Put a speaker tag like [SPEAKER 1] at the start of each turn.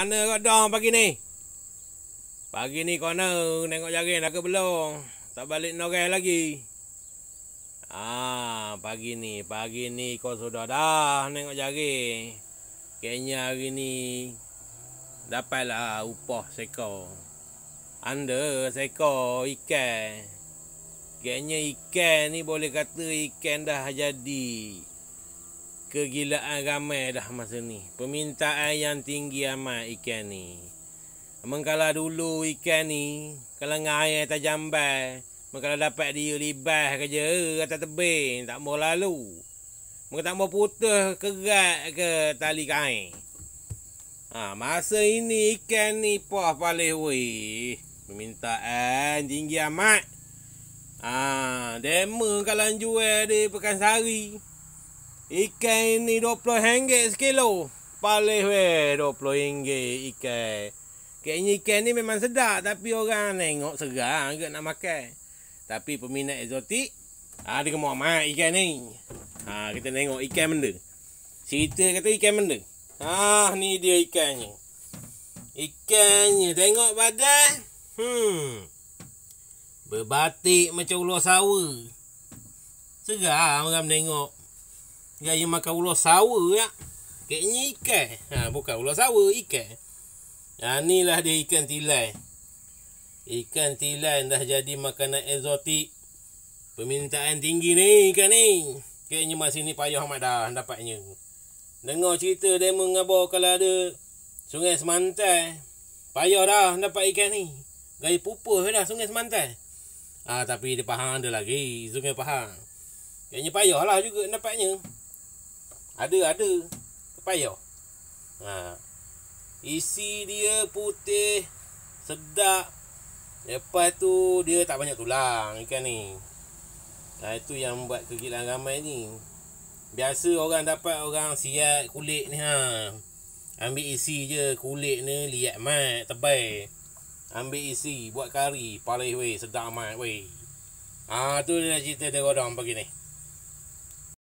[SPEAKER 1] mana kau dah pagi ni? Pagi ni kau nak tengok jaring dah ke belum? Tak balik norai lagi. Ah, pagi ni, pagi ni kau sudah dah tengok jaring. Kayaknya hari ni dapatlah upah seko. Anda seko ikan. Kayaknya ikan ni boleh kata ikan dah jadi kegilaan ramai dah masa ni. Permintaan yang tinggi amat ikan ni. Mengkala dulu ikan ni, kalau ngai atas jambai, mengkala dapat dia libas kerja eh, atas tebing, tak mau lalu. Mereka tak mau putus kerat ke tali kain. Ha, masa ini ikan ni puas paling weh. Permintaan tinggi amat. Ah, demo kalau jual dia pekan sari. Ikan ini RM20 sekilo. Paling weh RM20 ikan. Kayaknya ikan ni memang sedap tapi orang nengok serang juga nak makan. Tapi peminat eksotik, ha, dia kemau amat ikan ni. Ha, kita tengok ikan benda. Cerita kata ikan benda. Ha, ni dia ikannya. Ikannya. Tengok badan. Hmm. Berbatik macam ular sawa. Segar orang tengok. Gaya makan ular sawa ya. Kayaknya ikan. Ha, bukan ular sawa, ikan. Ha, inilah dia ikan tilai. Ikan tilai dah jadi makanan eksotik. Permintaan tinggi ni ikan ni. Kayaknya masih ni payah amat dah dapatnya. Dengar cerita dia mengabar kalau ada sungai semantai. Payah dah dapat ikan ni. Gaya pupus dah sungai semantai. Ah ha, tapi dia faham ada lagi sungai faham. Kayaknya lah juga dapatnya. Ada ada Payau ha. Isi dia putih Sedap Lepas tu dia tak banyak tulang ikan ni Nah, Itu yang buat kegilaan ramai ni Biasa orang dapat orang siat kulit ni ha. Ambil isi je kulit ni liat mat tebal Ambil isi buat kari Palih weh sedap mat weh Ah tu dia cerita dia godong pagi ni